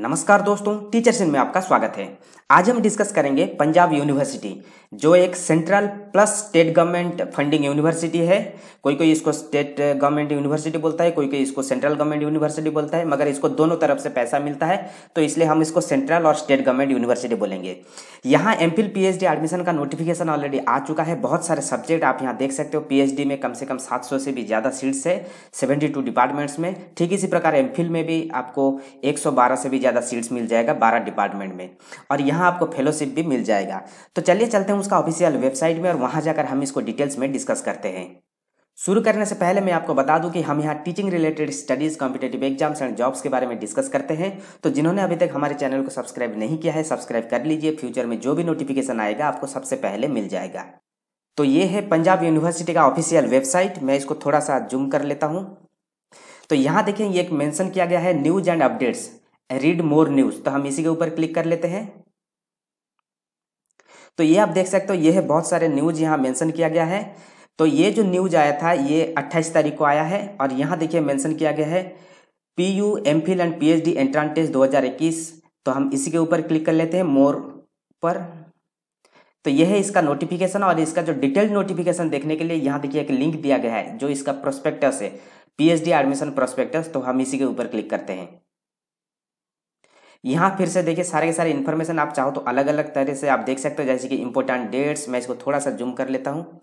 नमस्कार दोस्तों टीचर सिंह में आपका स्वागत है आज हम डिस्कस करेंगे पंजाब यूनिवर्सिटी जो एक central plus state government funding university है कोई कोई इसको स्टेट गवर्नमेंट यूनिवर्सिटी बोलता है कोई कोई इसको सेंट्रल गवर्नमेंट यूनिवर्सिटी बोलता है मगर इसको दोनों तरफ से पैसा मिलता है तो इसलिए हम इसको सेंट्रल और स्टेट गवर्नमेंट यूनिवर्सिटी बोलेंगे यहाँ एम फिल एडमिशन का नोटिफिकेशन ऑलरेडी आ चुका है बहुत सारे सब्जेक्ट आप यहाँ देख सकते हो पी में कम से कम सात से भी ज़्यादा सीट्स है सेवेंटी डिपार्टमेंट्स में ठीक इसी प्रकार एम में भी आपको एक से भी ज़्यादा सीट्स मिल जाएगा बारह डिपार्टमेंट में और यहाँ आपको फेलोशिप भी मिल जाएगा तो चलिए चलते हैं उसका ऑफिशियल वेबसाइट में और वहाँ जाकर हम इसको डिटेल्स में डिस्कस करते हैं शुरू करने से पहले मैं आपको बता दूं कि हम यहाँ teaching related studies competitive exams and jobs के बारे में डिस्कस करते हैं तो जिन्होंने अभी तक हमारे चैनल को सब्सक्राइब नहीं किया है सब्सक्राइब कर लीजिए फ्यूचर में जो भी नोटिफिकेशन आएगा आपको सबसे पहले मिल जाएगा तो ये है पंजाब यूनिवर्सिटी का ऑफिशियल वेबसाइट मैं इसको थोड़ा सा जूम कर लेता हूँ तो यहाँ देखें ये एक मेंशन किया गया है news and updates read more news तो हम इसी के ऊपर क्लिक कर लेते हैं तो ये आप देख सकते हो ये है बहुत सारे न्यूज यहाँ मेंशन किया गया है तो ये जो न्यूज आया था ये 28 तारीख को आया है और यहाँ देखिए मेंशन किया गया है P U M Phil and P H D entrance test दो तो हम इसी के ऊपर क्लिक कर लेते हैं मोर पर तो यह है इसका नोटिफिकेशन और इसका जो डिटेल्ड नोटिफिकेशन देखने के लिए यहाँ देखिए एक लिंक दिया गया है जो इसका प्रोस्पेक्टस है पीएचडी एडमिशन प्रोस्पेक्टस तो हम इसी के ऊपर क्लिक करते हैं यहाँ फिर से देखिए सारे के सारे इन्फॉर्मेशन आप चाहो तो अलग अलग तरह से आप देख सकते हो जैसे कि इम्पोर्टेंट डेट्स मैं इसको थोड़ा सा जूम कर लेता हूँ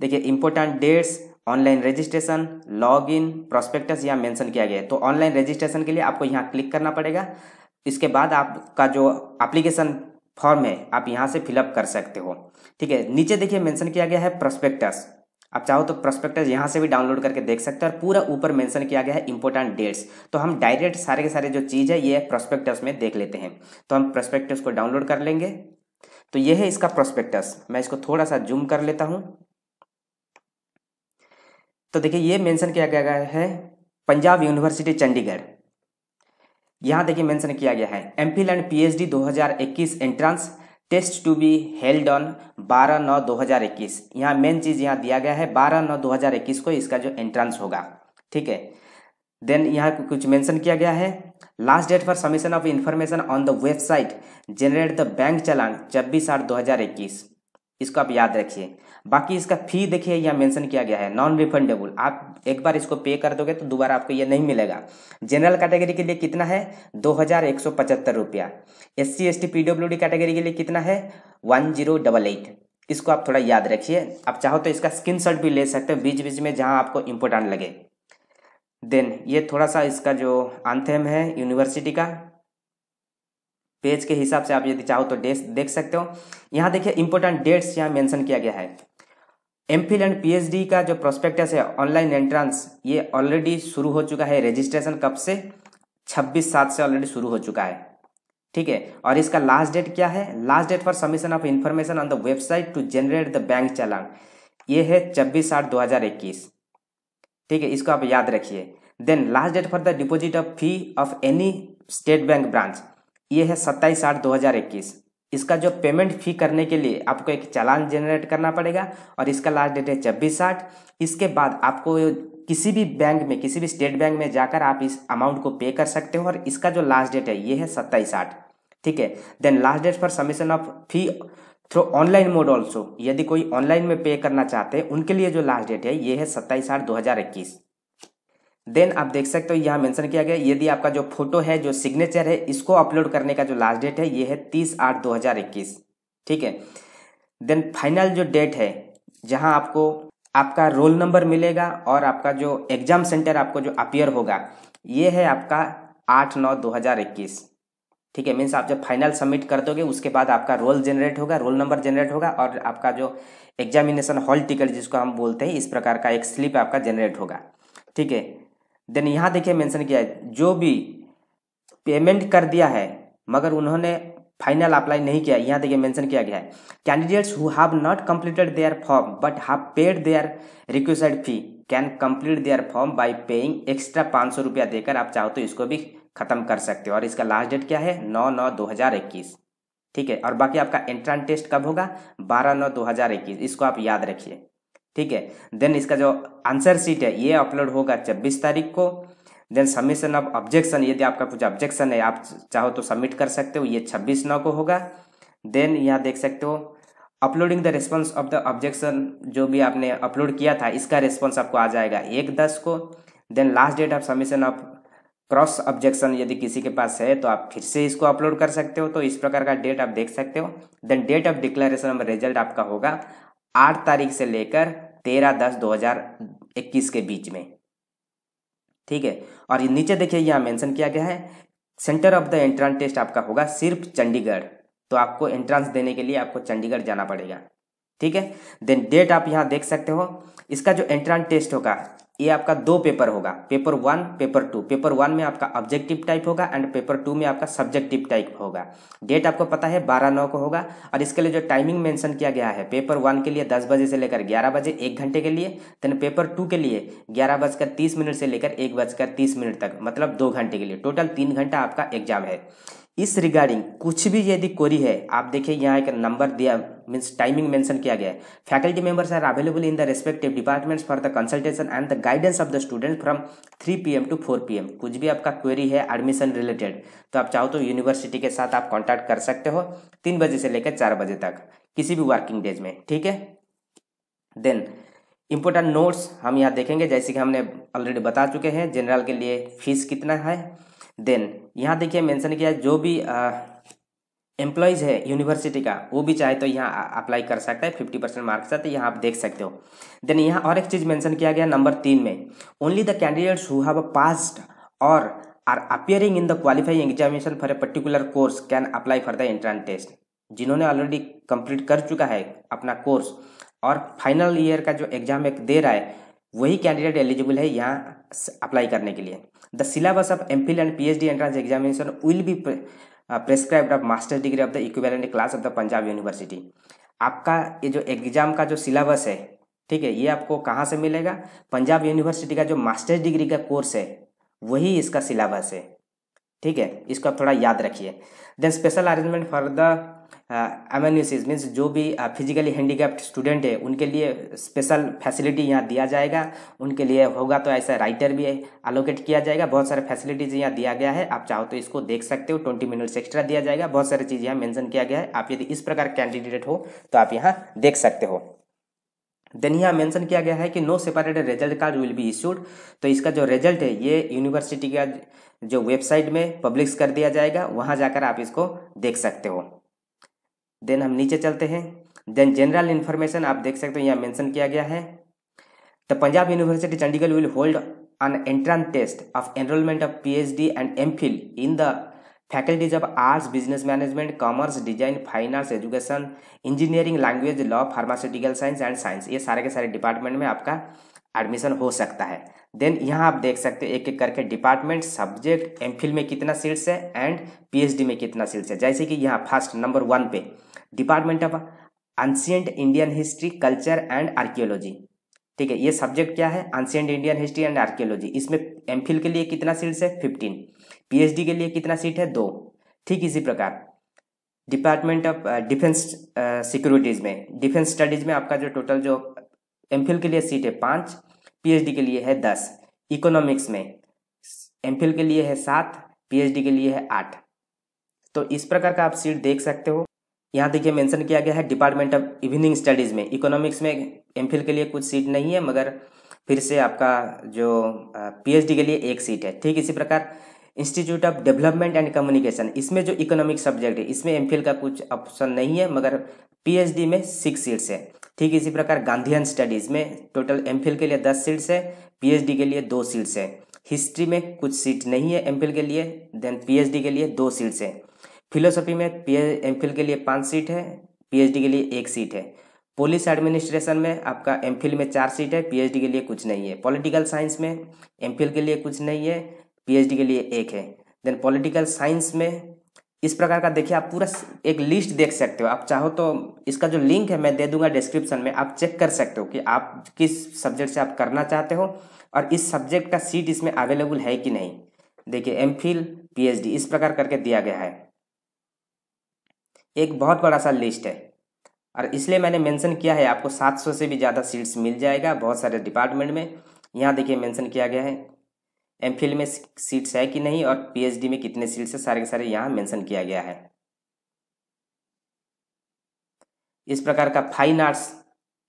देखिए important dates online registration log in prospectus यहाँ मेंशन किया गया है तो ऑनलाइन रजिस्ट्रेशन के लिए आपको यहाँ क्लिक करना पड़ेगा इसके बाद आपका जो अप्लीकेशन फॉर्म है आप यहाँ से फिलअप कर सकते हो ठीक है नीचे देखिए मैंशन किया गया है प्रोस्पेक्टस आप चाहो तो प्रोस्पेक्ट यहाँ से भी डाउनलोड करके देख सकते हैं और पूरा ऊपर मेंशन किया गया है इंपॉर्टेंट डेट्स तो हम डायरेक्ट सारे के सारे जो चीज़ है ये प्रोस्पेक्टस में देख लेते हैं तो हम प्रोस्पेक्टस को डाउनलोड कर लेंगे तो ये है इसका प्रोस्पेक्टस मैं इसको थोड़ा सा जूम कर लेता हूँ तो देखिए ये मेंशन किया गया है पंजाब यूनिवर्सिटी चंडीगढ़ यहाँ देखिए मेंशन किया गया है M and PhD 2021 entrance test to be held on 12 नौ 2021 यहाँ मेन चीज़ यहाँ दिया गया है 12 नौ 2021 को इसका जो एंट्रेंस होगा ठीक है देन यहाँ कुछ मेंशन किया गया है last date for submission of information on the website generate the bank challan छब्बीस आठ 2021 इसको आप याद रखिए बाकी इसका फी देखिए यहाँ मेंशन किया गया है नॉन रिफंडेबल आप एक बार इसको पे कर दोगे तो दोबारा आपको ये नहीं मिलेगा जनरल कैटेगरी के लिए कितना है दो हज़ार एक सौ पचहत्तर रुपया S C S T P category के लिए कितना है वन जीरो डबल एट इसको आप थोड़ा याद रखिए आप चाहो तो इसका स्क्रीन भी ले सकते हो बीच बीच में जहाँ आपको इम्पोर्टेंट लगे देन ये थोड़ा सा इसका जो आंथेम है यूनिवर्सिटी का पेज के हिसाब से आप यदि चाहो तो डेट्स देख सकते हो यहाँ देखिए इंपॉर्टेंट डेट्स यहाँ मेंशन किया गया है एम फिल एंड पीएचडी का जो प्रोस्पेक्टस है ऑनलाइन एंट्रांस ये ऑलरेडी शुरू हो चुका है रजिस्ट्रेशन कब से छब्बीस सात से ऑलरेडी शुरू हो चुका है ठीक है और इसका लास्ट डेट क्या है last date for submission of information on the website to generate the bank challan ये है छब्बीस साठ दो हजार इक्कीस ठीक है इसको आप याद रखिए then last date for the deposit of fee of any state bank branch ये है सत्ताईस आठ दो हज़ार इक्कीस इसका जो पेमेंट फी करने के लिए आपको एक चालान जनरेट करना पड़ेगा और इसका लास्ट डेट है छब्बीस आठ इसके बाद आपको किसी भी बैंक में किसी भी स्टेट बैंक में जाकर आप इस अमाउंट को पे कर सकते हो और इसका जो लास्ट डेट है ये है सत्ताईस आठ ठीक है then last date for submission of fee through online mode also यदि कोई ऑनलाइन में पे करना चाहते हैं उनके लिए जो लास्ट डेट है ये है सत्ताईस आठ दो हज़ार इक्कीस देन आप देख सकते हो यहाँ मेंशन किया गया यदि आपका जो फोटो है जो सिग्नेचर है इसको अपलोड करने का जो लास्ट डेट है ये है तीस आठ दो हजार इक्कीस ठीक है देन फाइनल जो डेट है जहाँ आपको आपका रोल नंबर मिलेगा और आपका जो एग्जाम सेंटर आपको जो अपियर होगा ये है आपका आठ नौ दो हजार इक्कीस ठीक है मीन्स आप जब फाइनल सबमिट कर दोगे उसके बाद आपका रोल जनरेट होगा रोल नंबर जनरेट होगा और आपका जो एग्जामिनेशन हॉल टिकट जिसको हम बोलते हैं इस प्रकार का एक स्लिप आपका जनरेट होगा ठीक है देन यहाँ देखिए मेंशन किया है जो भी पेमेंट कर दिया है मगर उन्होंने फाइनल अप्लाई नहीं किया यहाँ देखिए मेंशन किया गया है candidates who have not completed their form but have paid their requested fee can complete their form by paying extra पाँच सौ रुपया देकर आप चाहो तो इसको भी खत्म कर सकते हो और इसका लास्ट डेट क्या है नौ नौ दो हजार इक्कीस ठीक है और बाकी आपका एंट्रेंस टेस्ट कब होगा बारह नौ दो हजार इक्कीस इसको आप याद रखिए ठीक है देन इसका जो आंसर सीट है ये अपलोड होगा छब्बीस तारीख को देन सबमिशन ऑफ ऑब्जेक्शन यदि आपका कुछ ऑब्जेक्शन है आप चाहो तो सबमिट कर सकते हो ये छब्बीस नौ को होगा देन यहाँ देख सकते हो uploading the response of the objection जो भी आपने अपलोड किया था इसका रिस्पॉन्स आपको आ जाएगा एक दस को then last date of submission of cross objection यदि किसी के पास है तो आप फिर से इसको अपलोड कर सकते हो तो इस प्रकार का डेट आप देख सकते हो then date of declaration of result आपका होगा आठ तारीख से लेकर तेरह दस दो हजार इक्कीस के बीच में ठीक है और ये नीचे देखिए यहाँ मेंशन किया गया है centre of the entrance test आपका होगा सिर्फ चंडीगढ़ तो आपको एंट्रेंस देने के लिए आपको चंडीगढ़ जाना पड़ेगा ठीक है देन डेट आप यहाँ देख सकते हो इसका जो एंट्रेंस टेस्ट होगा ये आपका दो पेपर होगा paper one paper two paper one में आपका ऑब्जेक्टिव टाइप होगा एंड पेपर टू में आपका सब्जेक्टिव टाइप होगा डेट आपको पता है बारह नौ को होगा और इसके लिए जो टाइमिंग मेंशन किया गया है पेपर वन के लिए दस बजे से लेकर ग्यारह बजे एक घंटे के लिए देन पेपर टू के लिए ग्यारह बजकर तीस मिनट से लेकर एक बजकर तीस मिनट तक मतलब दो घंटे के लिए टोटल तीन घंटा आपका एग्जाम है इस रिगार्डिंग कुछ भी यदि क्वेरी है आप देखिए यहाँ एक नंबर दिया मीन्स टाइमिंग मेंशन किया गया है faculty members are available in the respective departments for the consultation and the guidance of the student from 3 PM to 4 PM कुछ भी आपका क्वेरी है एडमिशन रिलेटेड तो आप चाहो तो यूनिवर्सिटी के साथ आप कॉन्टैक्ट कर सकते हो तीन बजे से लेकर चार बजे तक किसी भी वर्किंग डेज में ठीक है देन इंपॉर्टेंट नोट्स हम यहाँ देखेंगे जैसे कि हमने ऑलरेडी बता चुके हैं जनरल के लिए फीस कितना है देन यहाँ देखिए मेंशन किया जो भी एम्प्लॉयज़ है यूनिवर्सिटी का वो भी चाहे तो यहाँ अप्लाई कर सकता है फिफ्टी परसेंट मार्क्स साथ यहाँ आप देख सकते हो देन यहाँ और एक चीज़ मेंशन किया गया नंबर तीन में only the candidates who have passed or are appearing in the qualifying examination for a particular course can apply for the entrance test जिन्होंने ऑलरेडी कंप्लीट कर चुका है अपना कोर्स और फाइनल ईयर का जो एग्जाम एक दे रहा है वही कैंडिडेट एलिजिबल है यहाँ अप्लाई करने के लिए the syllabus of M Phil and P H D entrance examination will be prescribe of masters degree of the equivalent class of the Punjab university आपका ये जो एग्जाम का जो सिलेबस है ठीक है ये आपको कहाँ से मिलेगा पंजाब यूनिवर्सिटी का जो मास्टर्स डिग्री का कोर्स है वही इसका सिलेबस है ठीक है इसको आप थोड़ा याद रखिए then special arrangement for the amanuensis means जो भी फिजिकली हैंडीकैप्ड स्टूडेंट है उनके लिए स्पेशल फैसिलिटी यहाँ दिया जाएगा उनके लिए होगा तो ऐसा राइटर भी अलोकेट किया जाएगा बहुत सारे फैसिलिटीज यहाँ दिया गया है आप चाहो तो इसको देख सकते हो ट्वेंटी मिनट्स एक्स्ट्रा दिया जाएगा बहुत सारी चीज़ यहाँ मैंशन किया गया है आप यदि इस प्रकार कैंडिडेट हो तो आप यहाँ देख सकते हो देन यहाँ मैंशन किया गया है कि no separated result card will be issued तो इसका जो रिजल्ट है ये यूनिवर्सिटी का जो वेबसाइट में पब्लिश कर दिया जाएगा वहाँ जाकर आप इसको देख सकते हो देन हम नीचे चलते हैं देन जनरल इन्फॉर्मेशन आप देख सकते हो यहाँ मेंशन किया गया है the Punjab university Chandigarh will hold an entrance test of enrolment of P H D and M Phil in the faculties of arts business management commerce design fine arts education engineering language law pharmaceutical science and science ये सारे के सारे department में आपका admission हो सकता है then यहाँ आप देख सकते हो एक एक करके डिपार्टमेंट सब्जेक्ट एम में कितना सीट्स है एंड पी में कितना सीट्स है जैसे कि यहाँ फर्स्ट नंबर वन पे department of ancient Indian history culture and archaeology ठीक है ये सब्जेक्ट क्या है ancient Indian history and archaeology इसमें एम के लिए कितना सीट्स है फिफ्टीन पी के लिए कितना सीट है दो ठीक इसी प्रकार डिपार्टमेंट ऑफ डिफेंस सिक्योरिटीज़ में डिफेंस स्टडीज़ में आपका जो टोटल जो एम के लिए सीट है पाँच पी के लिए है दस इकोनॉमिक्स में एम के लिए है सात पीएचडी के लिए है आठ तो इस प्रकार का आप सीट देख सकते हो यहाँ देखिए मेंशन किया गया है डिपार्टमेंट ऑफ इवनिंग स्टडीज़ में इकोनॉमिक्स में एम के लिए कुछ सीट नहीं है मगर फिर से आपका जो पी के लिए एक सीट है ठीक इसी प्रकार institute of development and communication इसमें जो इकोनॉमिक सब्जेक्ट है इसमें एम का कुछ ऑप्शन नहीं है मगर पी में सिक्स सीट्स है ठीक इसी प्रकार गांधीयन स्टडीज में टोटल एम के लिए दस सीट्स है पी के लिए दो सीट्स है हिस्ट्री में कुछ सीट नहीं है एम के लिए देन पी के लिए दो सीट्स है फिलोसफी में पी एम के लिए पाँच सीट है पीएचडी के लिए एक सीट है पुलिस एडमिनिस्ट्रेशन में आपका एम में चार सीट है पीएचडी के लिए कुछ नहीं है पॉलिटिकल साइंस में एम के लिए कुछ नहीं है पीएचडी के लिए एक है देन पॉलिटिकल साइंस में इस प्रकार का देखिए आप पूरा एक लिस्ट देख सकते हो आप चाहो तो इसका जो लिंक है मैं दे दूंगा डिस्क्रिप्शन में आप चेक कर सकते हो कि आप किस सब्जेक्ट से आप करना चाहते हो और इस सब्जेक्ट का सीट इसमें अवेलेबल है कि नहीं देखिए एम फिल इस प्रकार करके दिया गया है एक बहुत बड़ा सा लिस्ट है और इसलिए मैंने मेंशन किया है आपको 700 से भी ज़्यादा सीट्स मिल जाएगा बहुत सारे डिपार्टमेंट में यहाँ देखिए मेंशन किया गया है एम में सीट्स है कि नहीं और पी में कितने सीट्स है सारे के सारे यहाँ मेंशन किया गया है इस प्रकार का फाइन आर्ट्स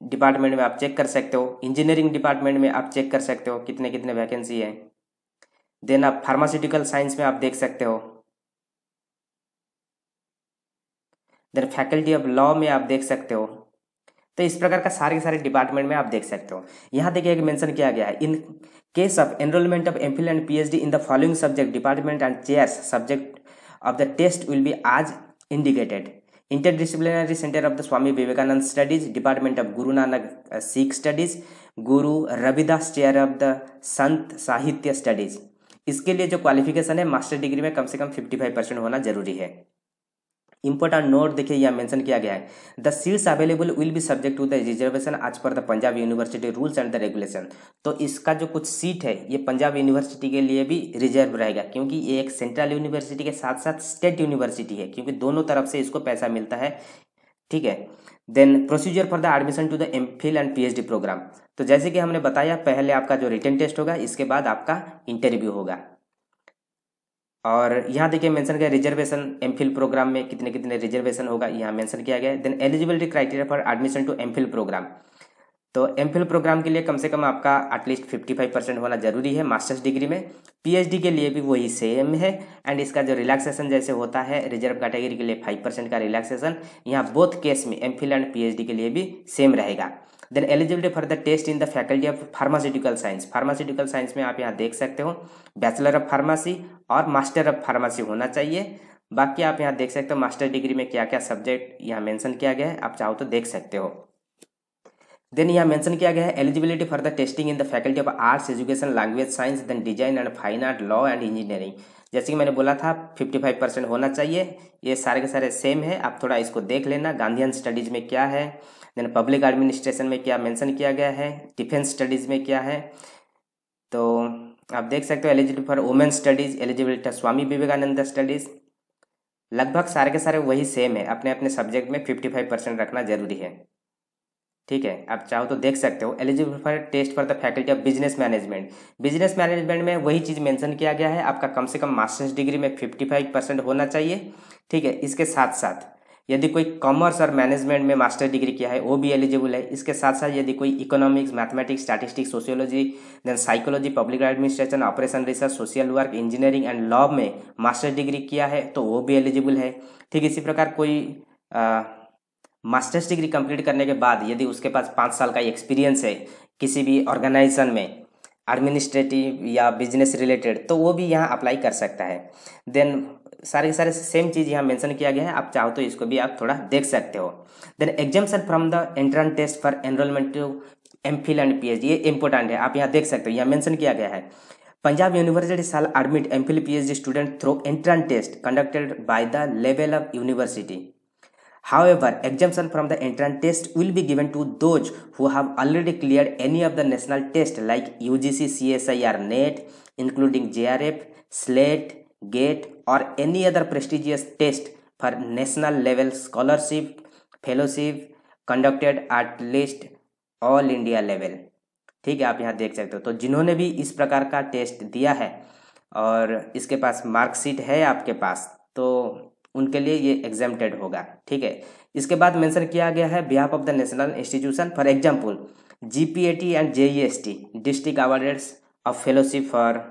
डिपार्टमेंट में आप चेक कर सकते हो इंजीनियरिंग डिपार्टमेंट में आप चेक कर सकते हो कितने कितने वैकेंसी है देन आप फार्मास्यूटिकल साइंस में आप देख सकते हो देन फैकल्टी ऑफ लॉ में आप देख सकते हो तो इस प्रकार का सारे के सारे डिपार्टमेंट में आप देख सकते हो यहाँ देखिए एक मेंशन किया गया है in case of enrolment of M and PhD in the following subject department and chairs subject of the test will be as indicated inter disciplinary centre of the Swami Vivekananda studies department of Guru Nanak Sikh studies गुरु Ravidas chair of the संत साहित्य studies इसके लिए जो qualification है master degree में कम से कम five percent होना जरूरी है इंपॉर्टेंट नोट देखिए यह मेंशन किया गया है the seats available will be subject to the reservation as per the Punjab university rules and the regulation तो इसका जो कुछ सीट है ये पंजाब यूनिवर्सिटी के लिए भी रिजर्व रहेगा क्योंकि ये एक सेंट्रल यूनिवर्सिटी के साथ साथ स्टेट यूनिवर्सिटी है क्योंकि दोनों तरफ से इसको पैसा मिलता है ठीक है then procedure for the admission to the M Phil and D programme तो जैसे कि हमने बताया पहले आपका जो रिटर्न टेस्ट होगा इसके बाद आपका इंटरव्यू होगा और यहाँ देखिए मेंशन किया रिजर्वेशन एमफिल प्रोग्राम में कितने कितने रिजर्वेशन होगा यहाँ मेंशन किया गया then eligibility criteria for admission to MPhil programme तो एमफिल प्रोग्राम के लिए कम से कम आपका एटलीस्ट 55 परसेंट होना जरूरी है मास्टर्स डिग्री में पीएचडी के लिए भी वही सेम है एंड इसका जो रिलैक्सेशन जैसे होता है रिजर्व कैटेगरी के लिए 5 परसेंट का रिलैक्सेशन यहाँ बोथ केस में एमफिल एंड पीएचडी के लिए भी सेम रहेगा then eligibility for the test in the faculty of pharmaceutical science pharmaceutical science में आप यहाँ देख सकते हो बैचलर ऑफ फार्मासी और मास्टर ऑफ फार्मासी होना चाहिए बाकी आप यहाँ देख सकते हो मास्टर डिग्री में क्या क्या सब्जेक्ट यहाँ मेंशन किया गया है आप चाहो तो देख सकते हो देन यहाँ मेंशन किया गया है eligibility for the testing in the faculty of arts education language science then design and fine art law and engineering जैसे कि मैंने बोला था 55 परसेंट होना चाहिए ये सारे के सारे सेम है आप थोड़ा इसको देख लेना गांधीयन स्टडीज में क्या है देन पब्लिक एडमिनिस्ट्रेशन में क्या मेंशन किया गया है डिफेंस स्टडीज़ में क्या है तो आप देख सकते हो eligible for women studies eligibility Swami Vivekananda studies लगभग सारे के सारे वही सेम है अपने अपने सब्जेक्ट में फिफ्टी फाइव परसेंट रखना जरूरी है ठीक है आप चाहो तो देख सकते हो eligible for test for the faculty of business management business management में वही चीज़ मेंशन किया गया है आपका कम से कम मास्टर्स डिग्री में फिफ्टी फाइव परसेंट होना चाहिए ठीक है इसके साथ साथ यदि कोई कॉमर्स और मैनेजमेंट में मास्टर डिग्री किया है वो भी एलिजिबल है इसके साथ साथ यदि कोई economics mathematics statistics sociology then psychology public administration operation research social work engineering and law में मास्टर डिग्री किया है तो वो भी एलिजिबल है ठीक इसी प्रकार कोई मास्टर्स डिग्री कंप्लीट करने के बाद यदि उसके पास पाँच साल का एक्सपीरियंस है किसी भी ऑर्गेनाइजेशन में एडमिनिस्ट्रेटिव या बिजनेस रिलेटेड तो वो भी यहाँ अप्लाई कर सकता है देन सारे के सारे सेम चीज़ यहाँ मेंशन किया गया है आप चाहो तो इसको भी आप थोड़ा देख सकते हो then exemption from the entrance test for enrolment to M Phil and P ये इंपॉर्टेंट है आप यहाँ देख सकते हो यहाँ मेंशन किया गया है Punjab university shall admit M Phil P H D student through entrance test conducted by the level of university however exemption from the entrance test will be given to those who have already clear any of the national test like U G C C S I R NET including J R F SLET GATE or any other prestigious test for national level scholarship fellowship conducted at least all India level ठीक है आप यहाँ देख सकते हो तो जिन्होंने भी इस प्रकार का टेस्ट दिया है और इसके पास मार्कशीट है आपके पास तो उनके लिए ये एग्जामटेड होगा ठीक है इसके बाद मेंशन किया गया है behalf of the national institution for example G P A T and J district awarded of fellowship for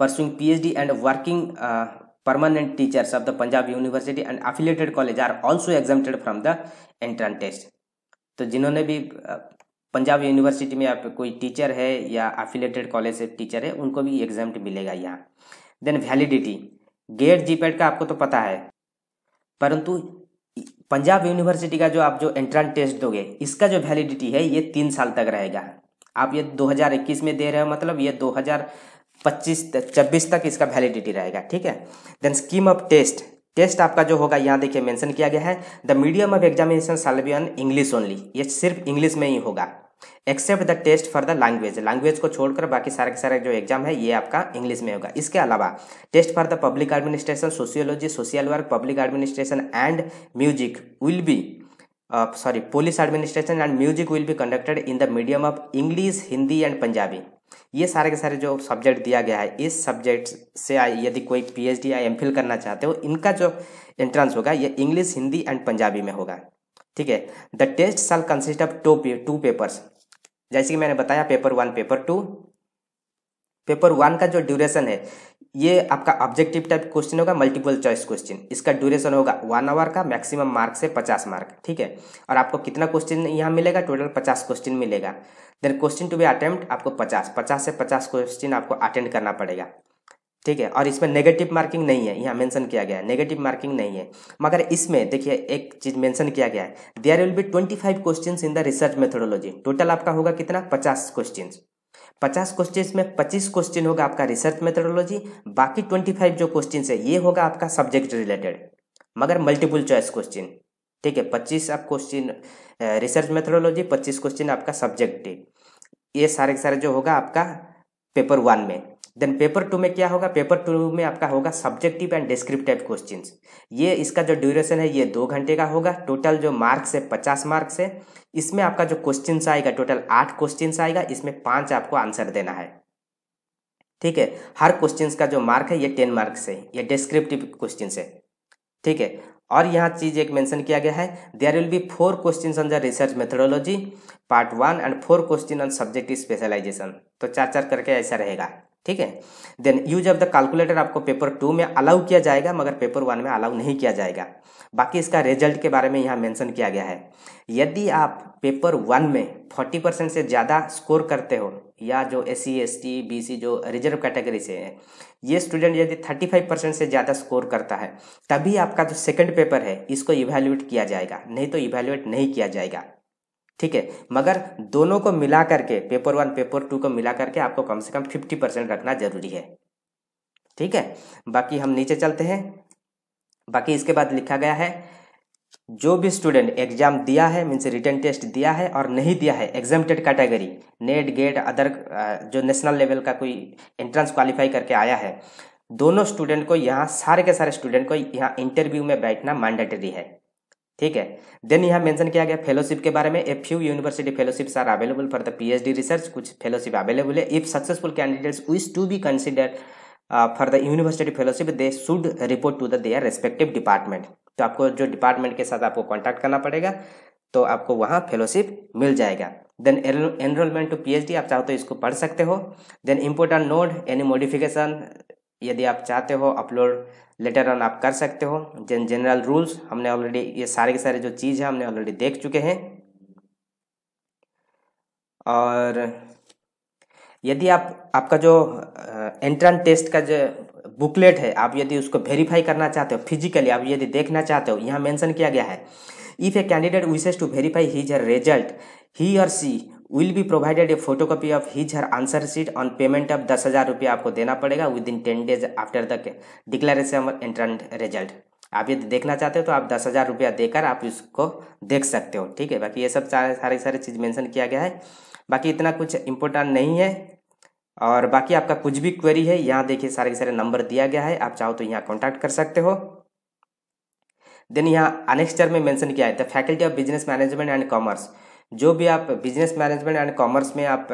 pursuing PhD and working uh, permanent teachers of the Punjab University and affiliated college are also exempted from the entrance test. तो जिन्होंने भी Punjab uh, university में आप कोई teacher है या affiliated college से teacher है उनको भी एग्जाम मिलेगा यहाँ देन वैलिडिटी गेट जीपेड का आपको तो पता है परंतु पंजाब यूनिवर्सिटी का जो आप जो एंट्रेंस टेस्ट दोगे इसका जो वैलिडिटी है ये तीन साल तक रहेगा आप ये 2021 में दे रहे हो मतलब ये पच्चीस छब्बीस तक इसका वैलिडिटी रहेगा ठीक है then scheme of test test आपका जो होगा यहाँ देखिए मेंशन किया गया है the medium of examination shall be on English only ये सिर्फ इंग्लिश में ही होगा except the test for the language language को छोड़कर बाकी सारे के सारे जो एग्जाम है ये आपका इंग्लिश में होगा इसके अलावा test for the public administration sociology social work public administration and music will be sorry police administration and music will be conducted in the medium of English Hindi and Punjabi ये सारे के सारे जो सब्जेक्ट दिया गया है इस सब्जेक्ट से यदि कोई पीएचडी या एमफिल करना चाहते हो इनका जो एंट्रेंस होगा ये इंग्लिश हिंदी एंड पंजाबी में होगा ठीक है the test shall consist of two two papers जैसे कि मैंने बताया paper one paper two paper one का जो ड्यूरेशन है ये आपका ऑब्जेक्टिव टाइप क्वेश्चन होगा मल्टीपल चॉइस क्वेश्चन इसका ड्यूरेशन होगा वन आवर का मैक्सिमम मार्क से पचास मार्क ठीक है और आपको कितना क्वेश्चन यहाँ मिलेगा टोटल पचास क्वेश्चन मिलेगा then question to be attempt आपको पचास पचास से पचास क्वेश्चन आपको अटेंड करना पड़ेगा ठीक है और इसमें नेगेटिव मार्किंग नहीं है यहाँ मेंशन किया गया है नेगेटिव मार्किंग नहीं है मगर इसमें देखिए एक चीज मेंशन किया गया है there will be twenty five question in the research methodology total आपका होगा कितना पचास क्वेश्चन पचास क्वेश्चन में पच्चीस क्वेश्चन होगा आपका रिसर्च मेथडोलॉजी बाकी ट्वेंटी फाइव जो क्वेश्चन है ये होगा आपका सब्जेक्ट रिलेटेड मगर मल्टीपल चॉइस क्वेश्चन ठीक है पच्चीस आप क्वेश्चन रिसर्च मेथडोलॉजी पच्चीस क्वेश्चन आपका सब्जेक्ट ये सारे के सारे जो होगा आपका पेपर वन में देन पेपर टू में क्या होगा पेपर टू में आपका होगा सब्जेक्टिव एंड डिस्क्रिप्टिव क्वेश्चन ये इसका जो ड्यूरेशन है ये दो घंटे का होगा टोटल जो मार्क्स है पचास मार्क्स है इसमें आपका जो क्वेश्चन आएगा टोटल आठ क्वेश्चन आएगा इसमें पांच आपको आंसर देना है ठीक है हर क्वेश्चन का जो मार्क है ये टेन मार्क्स है ये डिस्क्रिप्टिव क्वेश्चन है ठीक है और यहाँ चीज एक मेंशन किया गया है there will be four question on the research methodology part one and four question on subject specialization तो चार चार करके ऐसा रहेगा ठीक है then use of the calculator आपको पेपर टू में अलाउ किया जाएगा मगर पेपर वन में अलाउ नहीं किया जाएगा बाकी इसका रिजल्ट के बारे में यहाँ मेंशन किया गया है यदि आप पेपर वन में फोर्टी परसेंट से ज़्यादा स्कोर करते हो या जो S C S T B C जो रिजर्व कैटेगरी से है ये स्टूडेंट यदि थर्टी फाइव परसेंट से ज़्यादा स्कोर करता है तभी आपका जो सेकंड पेपर है इसको इवेल्युएट किया जाएगा नहीं तो इवेल्युएट नहीं किया जाएगा ठीक है मगर दोनों को मिला करके पेपर वन पेपर टू को मिला करके आपको कम से कम फिफ्टी परसेंट रखना जरूरी है ठीक है बाकी हम नीचे चलते हैं बाकी इसके बाद लिखा गया है जो भी स्टूडेंट एग्जाम दिया है मीन्स रिटर्न टेस्ट दिया है और नहीं दिया है exempted category NET GATE other जो नेशनल लेवल का कोई एंट्रेंस क्वालिफाई करके आया है दोनों स्टूडेंट को यहाँ सारे के सारे स्टूडेंट को यहाँ इंटरव्यू में बैठना मैंडेटरी है ठीक है देन यहाँ मेंशन किया गया फेलोशिप के बारे में a few university fellowships are available for the PhD research कुछ फेलोशिप अवेलेबल है if successful candidates wish to be consider for the university fellowship they should report to the their respective department तो आपको जो department के साथ आपको contact करना पड़ेगा तो आपको वहाँ फेलोशिप मिल जाएगा देन एनरोलमेंट टू पी आप चाहो तो इसको पढ़ सकते हो then important note any modification यदि आप चाहते हो अपलोड लेटर ऑन आप कर सकते हो जन जनरल रूल्स हमने ऑलरेडी ये सारे के सारे जो चीज़ है हमने ऑलरेडी देख चुके हैं और यदि आप आपका जो एंट्रेंस टेस्ट का जो बुकलेट है आप यदि उसको वेरीफाई करना चाहते हो फिजिकली आप यदि देखना चाहते हो यहाँ मेंशन किया गया है if a candidate wishes to verify his her result he or she will be provided a photo copy of his her answer sheet on payment of दस हज़ार रुपये आपको देना पड़ेगा within ten days after the declaration of entrant result आप यदि देखना चाहते हो तो आप दस हज़ार रुपया देकर आप इसको देख सकते हो ठीक है बाकी ये सब सारे सारे सारे चीज़ मेंशन किया गया है बाकी इतना कुछ इम्पोर्टेंट नहीं है और बाकी आपका कुछ भी क्वेरी है यहाँ देखिए सारे के सारे नंबर दिया गया है आप चाहो तो यहाँ कॉन्टैक्ट कर सकते हो देन यहाँ अनेक्स्टर में मेंशन किया है the faculty of business management and commerce जो भी आप बिजनेस मैनेजमेंट एंड कॉमर्स में आप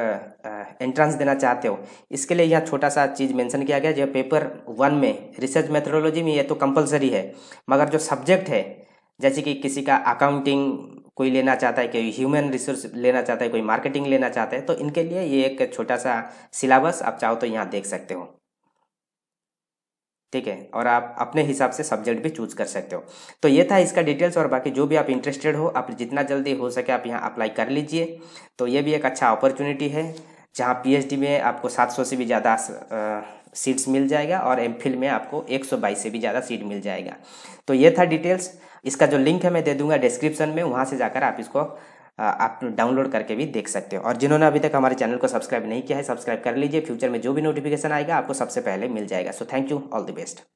एंट्रेंस देना चाहते हो इसके लिए यहाँ छोटा सा चीज़ मेंशन किया गया जो पेपर वन में रिसर्च मेथोडोलॉजी में ये तो कंपलसरी है मगर जो सब्जेक्ट है जैसे कि किसी का अकाउंटिंग कोई लेना चाहता है कोई ह्यूमन रिसोर्स लेना चाहता है कोई मार्केटिंग लेना चाहता है तो इनके लिए ये एक छोटा सा सिलेबस आप चाहो तो यहाँ देख सकते हो ठीक है और आप अपने हिसाब से सब्जेक्ट भी चूज कर सकते हो तो ये था इसका डिटेल्स और बाकी जो भी आप इंटरेस्टेड हो आप जितना जल्दी हो सके आप यहाँ अप्लाई कर लीजिए तो ये भी एक अच्छा अपॉर्चुनिटी है जहाँ पीएचडी में आपको 700 से भी ज़्यादा सीट्स मिल जाएगा और एम में आपको एक से भी ज़्यादा सीट मिल जाएगा तो ये था डिटेल्स इसका जो लिंक है मैं दे दूंगा डिस्क्रिप्शन में वहाँ से जाकर आप इसको आप डाउनलोड करके भी देख सकते हो और जिन्होंने अभी तक हमारे चैनल को सब्सक्राइब नहीं किया है सब्सक्राइब कर लीजिए फ्यूचर में जो भी नोटिफिकेशन आएगा आपको सबसे पहले मिल जाएगा so thank you all the best